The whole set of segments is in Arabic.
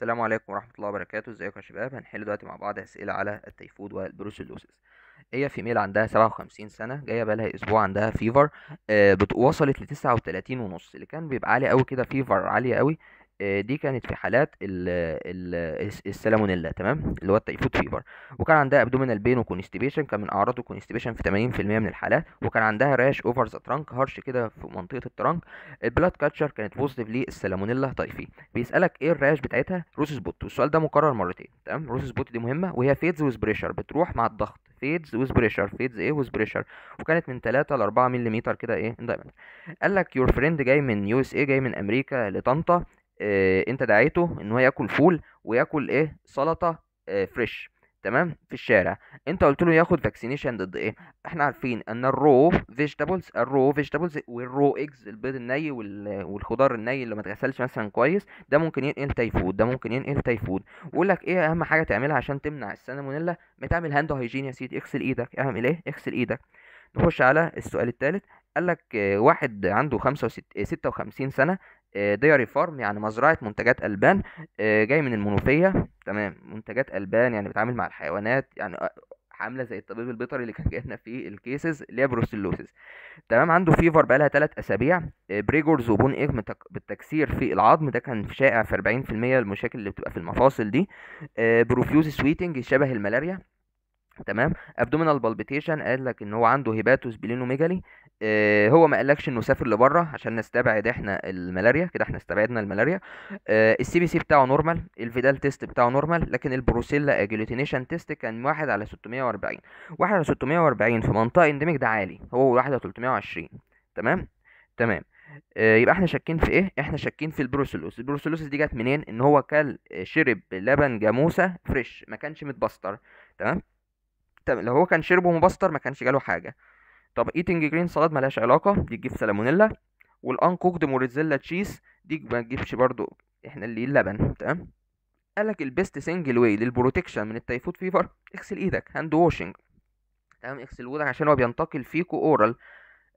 السلام عليكم ورحمة الله وبركاته ازيكم يا شباب هنحل دلوقتي مع بعض أسئلة على التيفود والبروسيلوسيس هي ميل عندها 57 سنة جاية بقالها أسبوع عندها فيفر آه وصلت ل 39 ونص اللي كان بيبقى عالي قوي كده فيفر عالية قوي آه، دي كانت في حالات ال ال السالمونيلا تمام اللي هو التيفود فيبر وكان عندها ابدومينال بين وكونستيبيشن كان من اعراضه كونستيبيشن في 80% من الحالات وكان عندها راش اوفر ذا ترانك هرش كده في منطقه الترانك البلاد كاتشر كانت بوزيتيف للسالمونيلا تايفي e. بيسالك ايه الراش بتاعتها روس بوت والسؤال ده مكرر مرتين تمام روس بوت دي مهمه وهي فيدز ويز بريشر بتروح مع الضغط فيدز ويز بريشر فيدز ايه ويز بريشر وكانت من 3 ل 4 ملم كده ايه دايما قال لك يور فريند جاي من يو اس اي جاي من امريكا لطنطا إيه انت دعيته ان هو ياكل فول وياكل ايه سلطه إيه فريش تمام في الشارع انت قلت له ياخد فاكسينيشن ضد ايه احنا عارفين ان الرو فيجيتابلز الرو فيجيتابلز والرو اكس البيض الني والخضار الني اللي ما اتغسلش مثلا كويس ده ممكن ينقل تايفود ده ممكن ينقل تايفود ويقول لك ايه اهم حاجه تعملها عشان تمنع السالمونيلا ما تعمل هاند هايجين يا سيدي اغسل ايدك اعمل ايه اغسل ايدك نخش على السؤال الثالث قال لك واحد عنده 56 سنه آه، ديري فارم يعني مزرعه منتجات البان آه، جاي من المنوفيه تمام منتجات البان يعني بيتعامل مع الحيوانات يعني آه، عامله زي الطبيب البيطري اللي كان جايبنا فيه الكيسز اللي هي بروسيلوسيس تمام عنده فيفر بقالها 3 اسابيع بريجورز وبون ايج بالتكسير في العظم ده كان شائع في 40% المشاكل اللي بتبقى في المفاصل دي بروفيوز سويتنج شبه الملاريا تمام ابدومينال بالبيتيشن قال لك ان هو عنده هيباتوس بلينوميجالي آه هو ما قالكش انه سافر لبره عشان نستبعد احنا الملاريا كده احنا استبعدنا الملاريا آه السي بي سي بتاعه نورمال الفيدال تيست بتاعه نورمال لكن البروسيلا اجلوتينيشن تيست كان واحد على 640 واحد على 640 في منطقه اندمج ده عالي هو واحد على 320 تمام تمام آه يبقى احنا شاكين في ايه احنا شاكين في البروسيلوس البروسيلوس دي جت منين ان هو كل شرب لبن جاموسه فريش ما كانش متبستر تمام انت لو هو كان شربه مبستر ما كانش جاله حاجه طب ايتنج جرين سالاد ملهاش علاقه دي تجيب سالمونيلا والانكوكد موريزيلا تشيز دي ما تجيبش برضو احنا اللي اللبن تمام قالك البيست سنجل واي للبروتكشن من التيفود فيفر اغسل ايدك هاند واشنج تمام اغسل ايدك عشان هو بينتقل فيكو اورال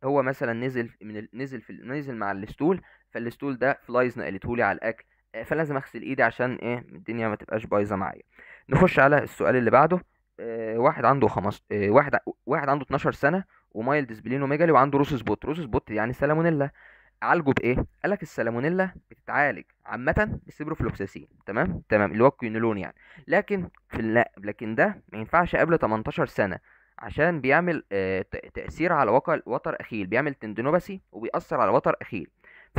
هو مثلا نزل من ال... نزل في نزل مع الاستول فالاستول ده فلايز نقلته لي على الاكل آه، فلازم اغسل ايدي عشان ايه الدنيا ما تبقاش بايظه معايا نخش على السؤال اللي بعده آه، واحد عنده خمس آه، واحد واحد عنده 12 سنه ومايلدز بلينوميجالي وعنده روسوس بوت روسوس بوت يعني سالمونيلا عالجه بايه قال لك السالمونيلا بتتعالج عامه بالسيبروفلوكساسين تمام تمام اللي هو الكوينولون يعني لكن في لا لكن ده ما ينفعش قبل 18 سنه عشان بيعمل آه، تاثير على وتر اخيل بيعمل تندنوباسي وبيأثر على وتر اخيل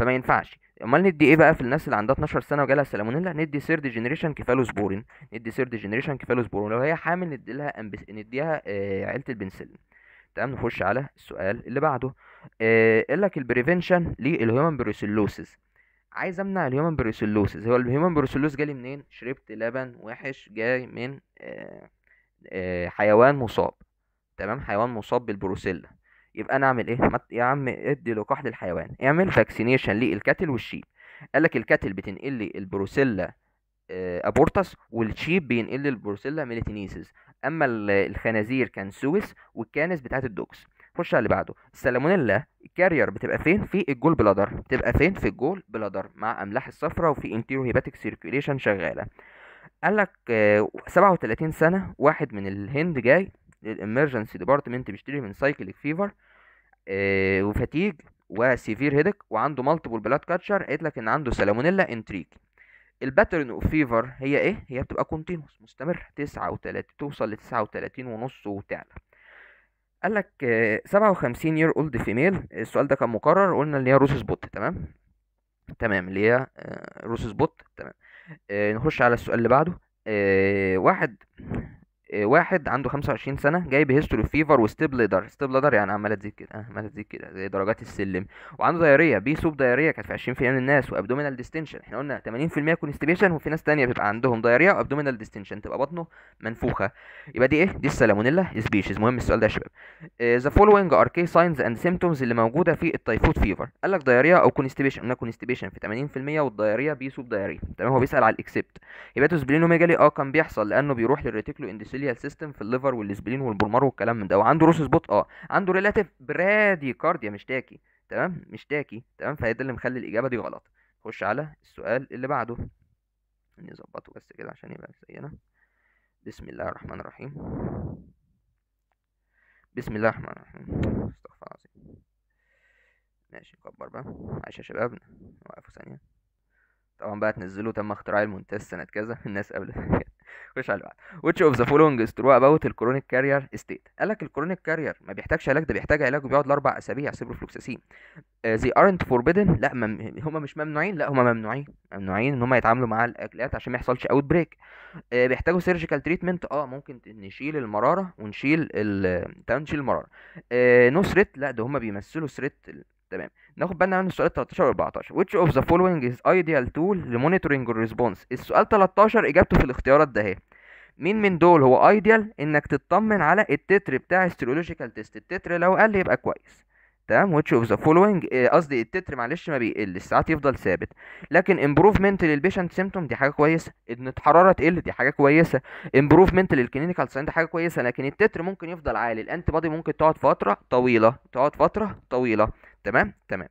فما ينفعش امال ندي ايه بقى في الناس اللي عندها 12 سنه وجالها سالمونيلا ندي سيرد جنريشن كيفالوسبورين ندي سيرد جنريشن كيفالوسبورين لو هي حامل ندي لها أمبس... نديها آه عيله البنسلين تمام نخش على السؤال اللي بعده آه قال لك البريفنشن للهيومن بروسيلوسيس عايز امنع الهيومن بروسيلوسيس هو الهيومن بروسيلوس جالي منين شربت لبن وحش جاي من آه آه حيوان مصاب تمام حيوان مصاب بالبروسيلا يبقى انا اعمل ايه يا عم ادي لقاح للحيوان اعمل فاكسينيشن للكاتل والشيب قال لك الكاتل بتنقل لي البروسيلا ابورتس آه، والشيب بينقل لي البروسيلا ميلتينيسيس اما الخنازير كان سويس والكانس بتاعت الدوكس خش على اللي بعده السلمونيلا الكارير بتبقى فين في الجول بلادر بتبقى فين في الجول بلادر مع املاح الصفراء وفي انتيرو هيباتيك سيركيوليشن شغاله قال لك 37 آه، سنه واحد من الهند جاي للامرجنسي ديبارتمنت بيشتري من سايكليك فيفر وفاتيج وسيفير هيدك وعنده مالتيبل بلاد كاتشر قالت لك ان عنده سالمونيلا انتريك الباترن اوف فيفر هي ايه هي بتبقى كونتينوس مستمر 39 توصل ل 39 ونص وتعلى قال لك 57 يير اولد فيميل السؤال ده كان مكرر قلنا اللي هي روسس بوت تمام تمام اللي هي روسس آه، بوت تمام آه، نخش على السؤال اللي بعده آه، واحد آه، واحد عنده 25 سنه جاي بهيستوري فيفر وستيب ليدر ستيب ليدر يعني عماله تزيد كده آه، عماله تزيد كده زي درجات السلم وعنده دايريه بي سوب دايريه كانت في 20% من الناس وابدومينال ديستنشن احنا قلنا 80% كونستيبيشن وفي ناس تانية بيبقى عندهم دايريه وابدومينال ديستنشن تبقى بطنه منفوخه يبقى دي ايه دي السالمونيلا سبيشيز مهم السؤال ده يا شباب ذا فولوينج ار كي ساينز اند سيمتومز اللي موجوده في التايفود فيفر قال لك دايريه او كونستيبيشن قلنا كونستيبيشن في 80% والدايريه بي سوب دايريه تمام هو بيسال على الاكسبت يبقى تسبلينوميجالي اه كان بيحصل لانه بيروح للريتيكلو اندسيل الابيثيليال سيستم في الليفر والاسبلين والبرمار والكلام من ده وعنده روس سبوت اه عنده ريلاتيف برادي كارديا تاكي تمام مش تاكي تمام فهي ده اللي مخلي الاجابه دي غلط خش على السؤال اللي بعده نظبطه بس كده عشان يبقى زينا بسم الله الرحمن الرحيم بسم الله الرحمن الرحيم استغفر الله العظيم ماشي نكبر بقى عايش يا شباب نوقفه ثانيه طبعا بقى تنزلوا تم اختراع المونتاج سنه كذا الناس قبل خش على اللي بعده which of the following is true about الكرونيك كارير ستيت قال لك الكرونيك كارير ما بيحتاجش علاج ده بيحتاج علاج وبيقعد لاربع اسابيع سيبروفلوكساسين uh, they aren't forbidden لا هم مش ممنوعين لا هم ممنوعين ممنوعين ان هم يتعاملوا مع الاكلات عشان ما يحصلش اوت بريك uh, بيحتاجوا سيرجيكال تريتمنت اه ممكن نشيل المراره ونشيل ال... نشيل المراره نو uh, ثريت no لا ده هم بيمثلوا ثريت تمام ناخد بالنا يعني من السؤال 13 و 14 which of the following is ideal tool لmonitoring response السؤال 13 اجابته في الاختيارات ده اهي مين من دول هو ايديال انك تطمن على التتر بتاع السيرولوجيكال تيست التتر لو قل يبقى كويس تمام which of the following آه، قصدي التتر معلش ما بيقلش ساعات يفضل ثابت لكن امبروفمنت للبيشنت سيمتوم دي حاجه كويسه ان الحراره تقل دي حاجه كويسه امبروفمنت للكلينيكال ساين دي حاجه كويسه لكن التتر ممكن يفضل عالي الانتي بادي ممكن تقعد فتره طويله تقعد فتره طويله تمام تمام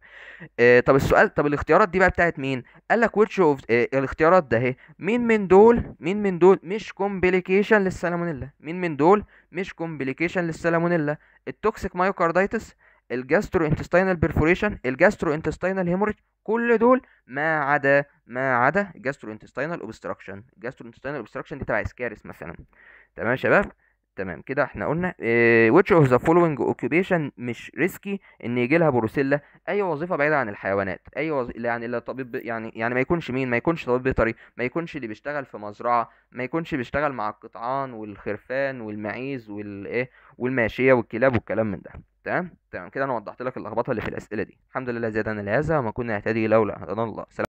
آه طب السؤال طب الاختيارات دي بقى بتاعت مين قال لك ويتش اوف آه الاختيارات ده اهي مين من دول مين من دول مش كومبليكيشن للسالمونيلا مين من دول مش كومبليكيشن للسالمونيلا التوكسيك مايوكاردايتس الجاسترو انتستينال بيرفوريشن الجاسترو انتستينال هيموريج كل دول ما عدا ما عدا الجاسترو انتستينال اوبستراكشن الجاسترو انتستينال اوبستراكشن دي تبع سكارس مثلا تمام يا شباب تمام كده احنا قلنا آه، which of the following occupation مش ريسكي ان يجي لها بروسيلا اي وظيفه بعيده عن الحيوانات اي وظ... يعني الا طبيب يعني يعني ما يكونش مين ما يكونش طبيب بيطري ما يكونش اللي بيشتغل في مزرعه ما يكونش بيشتغل مع القطعان والخرفان والمعيز والايه والماشيه والكلاب والكلام من ده تمام تمام كده انا وضحت لك اللخبطه اللي في الاسئله دي الحمد لله زادنا لهذا وما كنا نهتدي لولا هدانا الله سلام